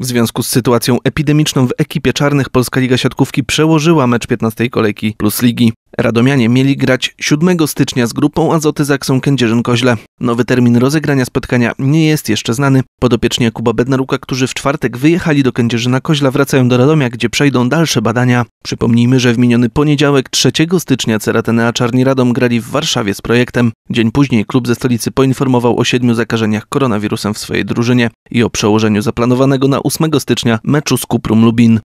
W związku z sytuacją epidemiczną w ekipie czarnych Polska Liga Siatkówki przełożyła mecz 15 kolejki plus ligi. Radomianie mieli grać 7 stycznia z grupą Azoty Zaksą Kędzierzyn-Koźle. Nowy termin rozegrania spotkania nie jest jeszcze znany. Podopiecznie Kuba Bednaruka, którzy w czwartek wyjechali do Kędzierzyna-Koźla, wracają do Radomia, gdzie przejdą dalsze badania. Przypomnijmy, że w miniony poniedziałek 3 stycznia Ceratenea Czarni Radom grali w Warszawie z projektem. Dzień później klub ze stolicy poinformował o siedmiu zakażeniach koronawirusem w swojej drużynie i o przełożeniu zaplanowanego na 8 stycznia meczu z Kuprum Lubin.